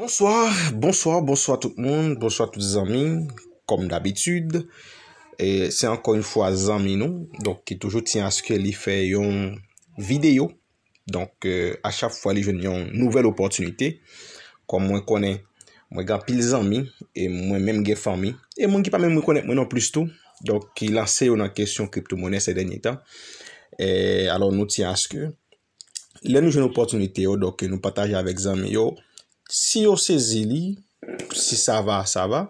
Bonsoir, bonsoir, bonsoir tout moun, bonsoir tout oh, zami, kom oh. d'abitude. Se ankon yon fwa zami nou, ki toujou ti anske li fe yon videyo. Donk a chaf fwa li jen yon nouvel opotunite. Kom mwen kone, mwen gampil zami, mwen menm gen fwa mi, e mwen ki pa men mwen kone mwen an plus tou. Donk ki lansè yon nan kesyon kripto mounen se denye tan. Alon nou ti anske. Le nou jen opotunite yo, donk nou pataje avek zami yo, Si yo se zili, si sa va, sa va.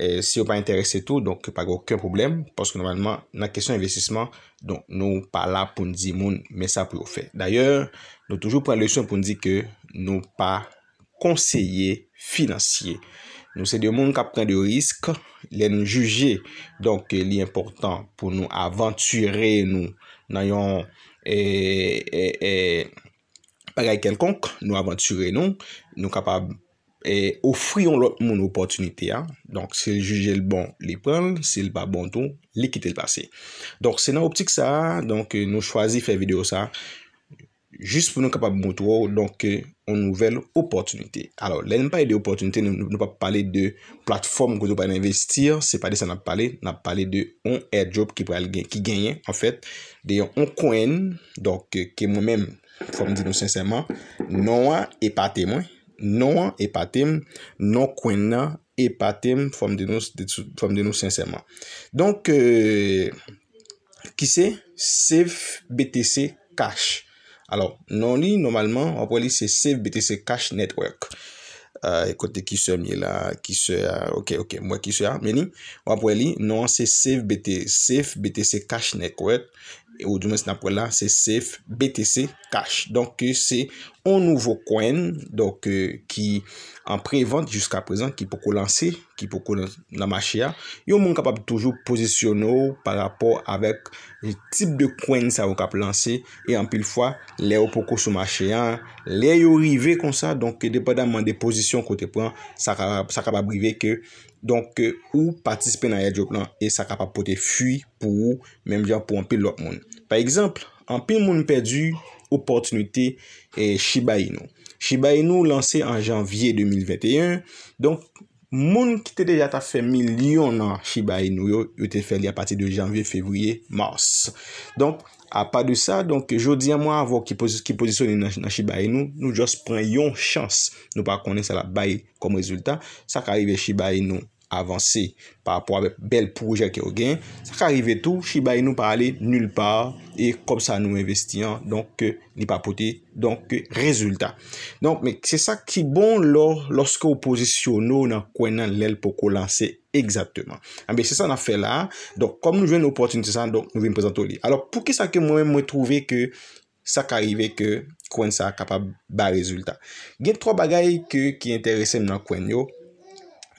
E, si yo pa interese tou, donk, pa ge ouke problem. Poske normalman, nan kesyon investisman, donk, nou pa la pou ndi moun, me sa pou ou fe. Daye, nou toujou pren lèsyon pou ndi ke nou pa konseye finanseye. Nou se de moun kapten de risk, lè nou juje. Donk, li important pou nou aventure nou nan yon... E, e, Pagay kelkonk, nou avanture nou, nou kapab e ofri yon moun opotunite ya. Donk se juge l bon, li prel, se l pa bon ton, li kite l pase. Donk se nan optik sa, donk nou chwazi fè video sa, jist pou nou kapab mout wou, donk yon nouvel opotunite. Alor, len pa yon de opotunite, nou pa pale de platform kouzou pa yon investir, se pale sa nan pale, nan pale de yon airdrop ki ganyen, en fèt, de yon yon koen, donk ke moun menm, Fom di nou sensèman, non wè epatèm wè, non wè epatèm, non kwen nan epatèm, fom di nou sensèman. Donk, euh, ki se? Safe BTC Cash. Alors, non li, normalman, wè pou li se Safe BTC Cash Network. Euh, ekote ki se mi la, ki se, euh, ok, ok, mwen ki se a, meni, wè pou li, non se Safe BTC Cash Network. ou djoumen sna pou la, se seif BTC cash, donk euh, se ou nouvo kwen, donk ki euh, an pre-vante, jouska prezant ki pou kou lanse, ki pou kou nan machia, yo moun kapap toujou posisyonou, par rapport avek tip de kwen sa wou kap lanse e an pil fwa, le ou pou kou sou machia, le yo rive kon sa, donk depa daman de posisyon kote pran, sa kapap rive ke Donk, ou patispe nan ya diop lan, e sa kapapote fwi pou ou, menm jan pou anpil lop moun. Par ekzamp, anpil moun perdu, opotinite e Shiba Inu. Shiba Inu lanse an janvye 2021, donk, moun ki te deyata fe milyon nan Shiba Inu yo, yo te fe li apati de janvye, fevriye, mars. Donk, A pa de sa, jodi an mwen avon ki pozisyon nan Shiba Inu, nou jos pren yon chans nou pa konen sa la bayi kom rezultat. Sa ka rive Shiba Inu avanse pa apwa bel projek yo gen, sa ka rive tou, Shiba Inu pa ale nul pa, e kom sa nou investiyan, euh, nipa pote, donk euh, rezultat. Non, men, se sa ki bon lor, loske ou pozisyon nou nan kwen nan lel poko lanse Shiba, Exactement Ambe se sa na fe la Donk kom nou ven opotunite san Donk nou ven prezento li Alors pou ke sa ke mwen mwen trove ke Sa ka rive ke Kwen sa kapab ba rezultat Gen tro bagay ke ki enterese mnen kwen yo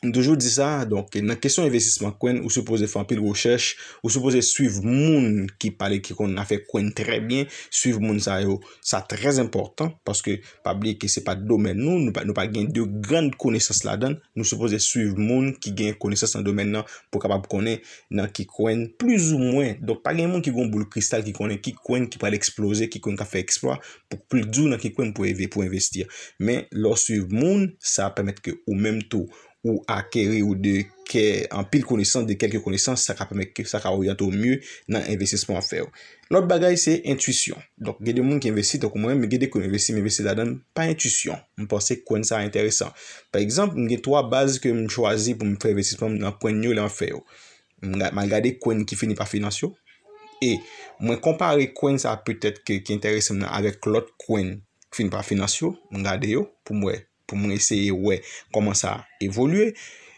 Ndoujou di sa, donk nan kesyon investisman kwen, ou supose fan pil woshech, ou supose suiv moun ki pale ki kon afe kwen trebyen, suiv moun sa yo. Sa trez important, paske pabliye ki se pa domen nou, nou pa gen de grand konesans la don, nou supose suiv moun ki gen konesans nan domen nan pou kapab konen nan ki kwen plus ou mwen. Donk pa gen moun ki kon bou l kristal ki konen ki kwen ki pale eksplose, ki kon ka fe eksploa, pou pli djou nan ki kwen pou eve pou investir. Men, lor suiv moun, sa apemet ke ou menm tou Ou akere ou de ke an pil konisans, de kelke konisans, sa ka ou yato mye nan investisman an feyo. Lout bagay se intwisyon. Dok gede moun ki investi, to kou mwen, mwen gede kon investi, mwen investi zadan, pa intwisyon. Mwen pense kwen sa a interesan. Par exemple, mwen gen 3 baz ke mwen chwazi pou mwen pre investisman mwen apwen nyo lè an feyo. Mwen gade kwen ki fini pa finansyo. E mwen kompare kwen sa a pwetet ki interesan mwen avek lot kwen ki fini pa finansyo. Mwen gade yo pou mwen. pou mwen eseye wè, koman sa evolye,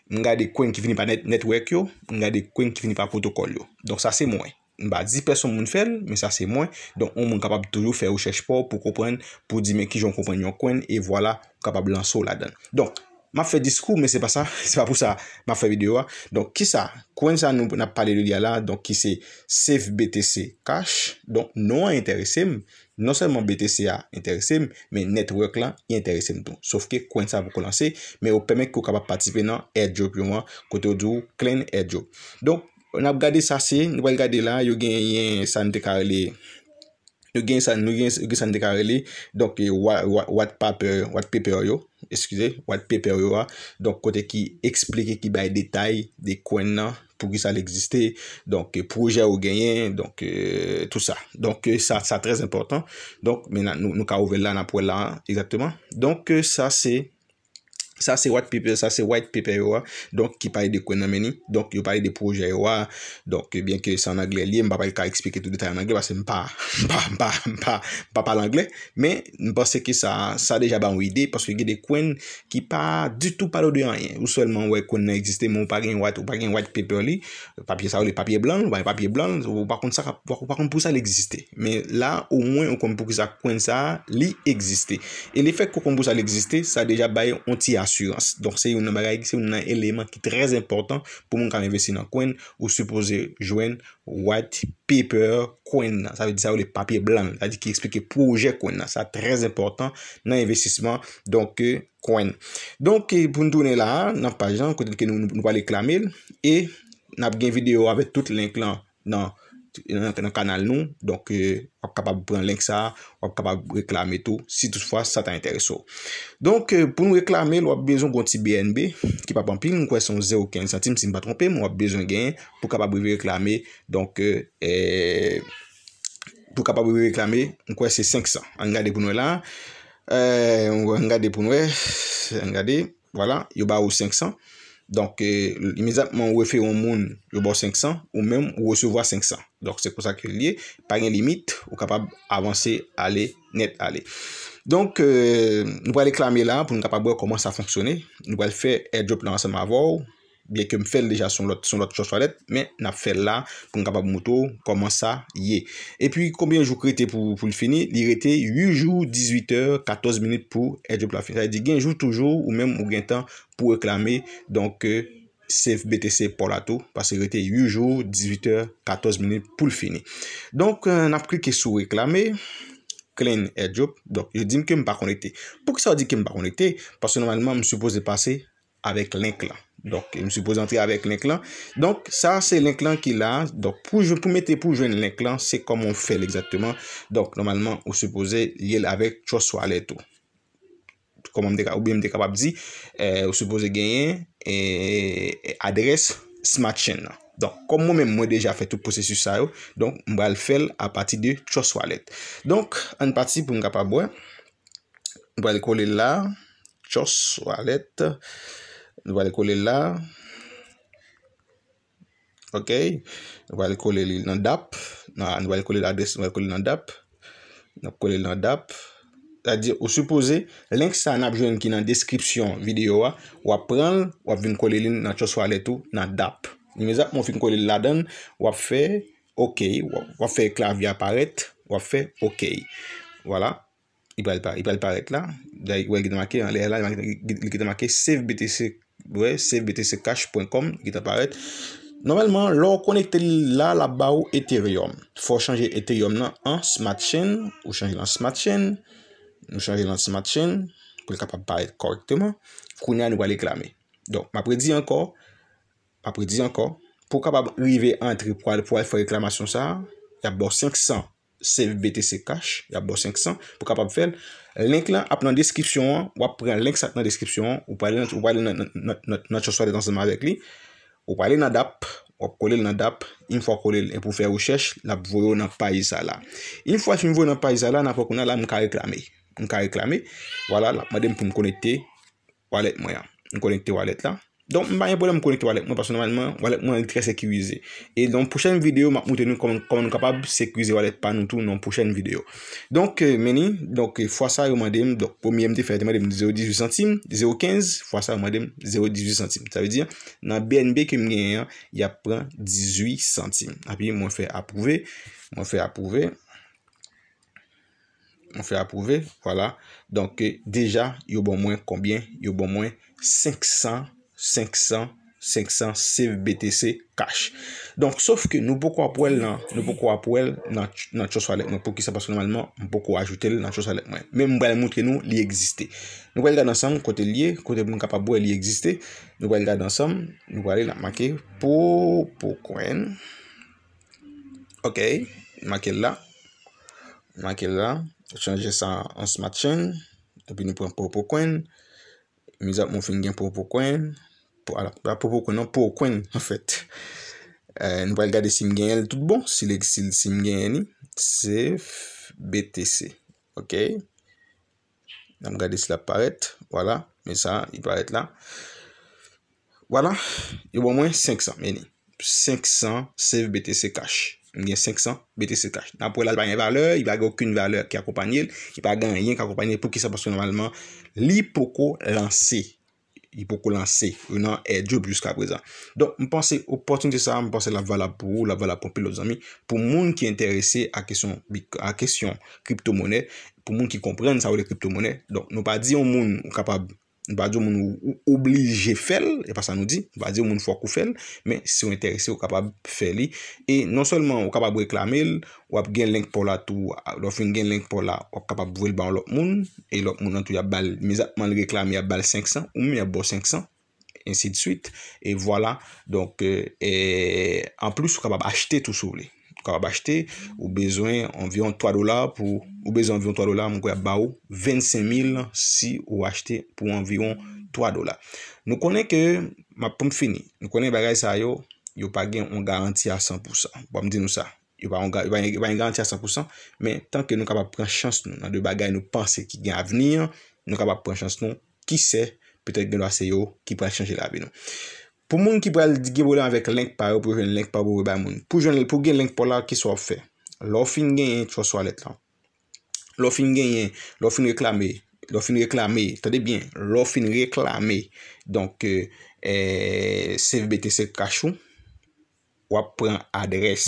mwen gade kwen ki vini pa network yo, mwen gade kwen ki vini pa protokol yo, donk sa se mwen, mwen ba di person moun fel, men sa se mwen, donk mwen kapab toujou fè ou chèch pou, pou koupren, pou di men ki joun koupren yon kwen, e vwala, kapab lanso la den. Donk, Ma fe diskou, men se pa sa, se pa pou sa, ma fe video non non a. Donk ki sa, kwen sa nou na pale de liya la, donk ki se, save BTC cash, donk nou an interesim, non selman BTC a interesim, men network la, yon interesim donk, saf ke kwen sa pou konansi, men ou peme ki ou kapap patipe nan airjob yon, kote ou djou, clean airjob. Donk, nou ap gade sa si, nou ap gade la, yon gen yon sante karele, Nou gen san dekare li, donk eh, wad pepeyo yo, eskize, wad pepeyo yo a, donk kote ki explike ki bay detay, dekwen nan, pou gen san l'existe, donk eh, pouje ou genyen, donk eh, tout sa. Donk sa, sa trez importan, donk mena nou ka ouvel la nan pou el la, exactement, donk sa se, sa se white paper, sa se white paper yo wa, ah. donk ki pale de kwen nan meni, donk yo pale de proje yo wa, ah. donk e bien ki sa en anglè li, mpa pale ka ekspike tout detay en anglè parce mpa, mpa, mpa, mpa mpa pale anglè, men mpase ki sa, sa deja ban ou ide, parce ki de kwen ki pa du tout pale ou de anyen, ou solman wè kwen nan existe, mwen wap pale yon white, wap pale yon white paper li, papye sa wè papye blan, wap pale papye blan, wap wakon pou sa l'existe, men la, ou mwen, wakon pou ki sa kwen sa li existe, e le fek kwen pou sa l'existe Don se yon nan bagay ki se yon nan eleman ki trez importan pou moun kan investi nan kwen ou supose jwen white paper kwen nan. Sa ve di sa ou le papye blan, sa di ki explike proje kwen nan. Sa trez importan nan investisman donke euh, kwen. Donke euh, pou nou toune la nan pajan kwen telke nou wale klamil. E nan ap gen video ave tout link lan nan kwen. nan kanal nou, donk wap euh, kapab pou pren lenk sa, wap kapab pou reklame tou, si tout fwa sa ta interesou. Donk euh, pou nou reklame, l wap bezon konti BNB, ki pa pamping, mwen kwen son 0,15 centime, si m pa trompe, mwen wap bezon gen, pou kapab pou beve reklame, donk, pou kapab pou beve reklame, mwen kwen se 500, an gade pou nou la, an gade pou nou, an gade, wala, yo ba ou 500, an gade pou nou, Donk, euh, imizatman ou we fe yon moun, yo bo 500, ou menm, ou we souvo a 500. Donk, se kon sa ke liye, pa gen limit, ou kapab avanse ale, net ale. Donk, euh, nou pal eklamye la, pou nou kapab we koman sa fonksyone. Nou pal fe airdrop nan asan ma vouw. Bien ke m fèl deja son lot choswalet, men nap fèl la pou m kapab moutou, koman sa ye. E pi, konbien jou kre te pou l fini? Li rete 8 jou, 18 ou 14 minit pou edjop la fini. Sa e di genjou toujou ou menm ou genjou pou reklami, donk, CFBTC por la tou. Pas e rete 8 jou, 18 ou 14 minit pou l fini. Donk, nap kre ke sou reklami, klen edjop, donk, je di m kem pa konete. Pou ki sa ou di kem pa konete? Pas se normalman m suppose de pase avek l enklan. Donk, mwen mwen sepose entre avèk lèk lan. Donk, sa se lèk lan ki la. Donk, pou mwen mète pou jwen lèk lan, se komon fel exactement. Donk, normalman, mwen sepose li el avèk chos walet. Koman mwen de kapap di, mwen sepose genyen, adres smartchain. Donk, komon mwen mwen deja fè tout prosesu sa yo. Donk, mwen val fel apati de chos walet. Donk, an pati pou mwen kapap boye. Mwen val kole la. Chos walet. Nou va lè kolè lè la. Ok. Nou va lè kolè lè nan dap. Nou va lè kolè lè adres. Nou va lè kolè lè nan dap. Nou va lè kolè lè nan dap. Zadi, ou supose, lèk sa nan apjoun ki nan deskripsyon videyo wa, wap pran, wap vin kolè lè nan choswa lè tou nan dap. Nimez ap, moun fin kolè lè la den, wap fè, ok, wap fè klavye aparet, wap fè, ok. Wala. Ipè l'aparet la. Dè, wè gèdè makè, lè lè, lè gèdè makè Wè, cbtscash.com, gita paret. Normalman, lò kon ekte la la ba ou Ethereum. Fò chanje Ethereum nan an, smatchen, ou chanje lan smatchen, ou chanje lan smatchen, pou l kapap paret korekteman, koun ya nou wale klame. Don, m apre di anko, m apre di anko, pou kapap uive antre pou wale fò reklamasyon sa, ya bo 500. CVBTC Cash, yablo 500, pou kapap fel. Link la ap nan deskripsyon an, wap pre an link sa nan deskripsyon an, wap pale nan choswa de danseman vek li, wap pale nan dap, wap kolel nan dap, yon fwa kolel, yon pou fè ou chèch, la pou vwoyou nan paisa la. Yon fwa fwen vwoyou nan paisa la, nan fwa kou nan la mkareklame, mkareklame, wala la, madem pou mkonekte walet mwen ya, mkonekte walet la. Donk, mba yon pwede mkonekte walet. Mwen pason normalman, walet mwen yon kre sekwize. E donk, pwoshen videyo, mak mwote nou koman nou kapab sekwize walet pa nou tou donk, pwoshen videyo. Donk, meni, donk, fwa sa yon mandem, donk, pou mi yemde, fwa sa yon mandem 0.18 centime, 0.15, fwa sa yon mandem 0.18 centime. Sa ve diyan, nan BNB ke mgen yon, yon pren 18 centime. Api, mwen fwe apwove, mwen fwe apwove, mwen fwe apwove, mwen fwe apwove, vwa la, donk, 500, 500, save BTC, cash. Donk, sof ke nou pou kwa pou el nan, nou pou kwa pou el nan non, non, choswa lek mwen, non, pou ki sa paske normalman, nou pou kwa ajoute el nan choswa lek mwen. Men mwen bwa el moutre nou li eksiste. Nou bwa el da dansam, kote liye, kote mwen kapabou el li eksiste, nou bwa el da dansam, nou bwa el la make, pou, pou kwen. Ok, make la, make la, chanje sa an smartcheng, tepi nou pou an pou pou kwen, mizap moun fengen pou pou kwen, pou ala, pou apoko nan, pou okwen en fèt. Euh, nou pa el gade si mgen el tout bon, si lèk si lèk si mgen eni, save BTC. Ok. Nou m gade si la paret, wala, men sa, il paret la. Wala, yo bon mwen 500 meni. 500 save BTC cash. Mgen 500 BTC cash. Nan pou el al banyan valeur, il baga okun valeur ki akopanyel, il baga ganyen ki akopanyel, pou ki sa, pou se normalman, li poko lanse. Y pou kou lan se. Y nan e djoub jiska prezant. Don, mpense, opportunite sa, mpense la vala pou ou, la vala pou pi lòz ami, pou moun ki enterese a kesyon, a kesyon kripto mounè, pou moun ki kompren, sa ou de kripto mounè. Don, nou pa di yon moun kapab, Ba di ou moun ou oblige fel, e pa sa nou di, ba di ou moun fwa kou fel, men si sou interese ou kapab fel li. E non solman ou kapab reklamel, ou ap gen lenk pou la tou, lo fin gen lenk pou la, ou kapab vwel ban lok moun, e lok moun an tou ya bal, mizat man reklam ya bal 500, ou moun ya bo 500, ensi de suite. E vwala, donk, e euh, en plus ou kapab achete tou sou li. Nou kap ap achete ou bezwen anviron 3 dolar pou, ou bezwen anviron 3 dolar mwen kwe ap ba ou 25000 si ou achete pou anviron 3 dolar. Nou konen ke, ma pou m fini, nou konen bagay sa yo, yo pa gen un garanti a 100%. Bo m di nou sa, yo pa gen un garanti a 100%, men tanke nou kap ap pren chans nou nan de bagay nou panse ki gen avnir, nou kap ap pren chans nou, ki se, petek gen wase yo ki pren chans gen avnir nou. Pou moun ki pral di ge bolan avek lenk paro pou jen lenk paro pou reba moun. Pou jen lenk pou gen lenk paro la ki sou ap fe. Lofin gen yon choswa let lan. Lofin gen yon, lofin reklame, lofin reklame, tade bien, lofin reklame. Donk, eee, eh, eh, CVBTC kachou. Wap pren adres,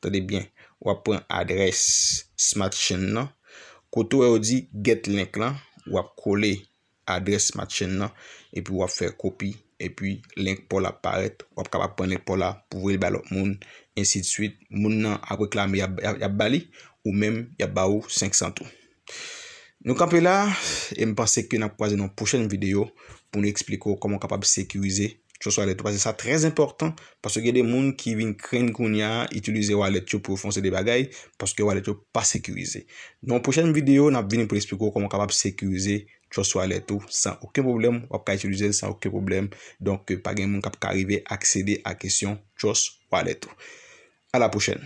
tade bien, wap pren adres smat chen nan. Koto e o di get lenk lan, wap kole adres smat chen nan. E pi wap fe kopi. e pi lenk pou la paret wap kapap pon lenk pou la pou vwil balot moun insi de suite moun nan akweklami ya bali ou menm ya baou 500 ton nou kapi la e mpaseke na pwaze nou pou chen videyo pou nou ekspliko koman kapap sekurize chos wale to pa se sa trez importan paske gen de moun ki vin kren koun ya itulize wale to pou fonse de bagay paske wale to pa sekurize nou pou chen videyo nan vini pou ekspliko koman kapap sekurize Chos wale tou, san ouke problem, wap ka itilize san ouke problem, donk euh, pa gen moun kap ka arrive aksele a kesyon, chos wale tou. A la pochen.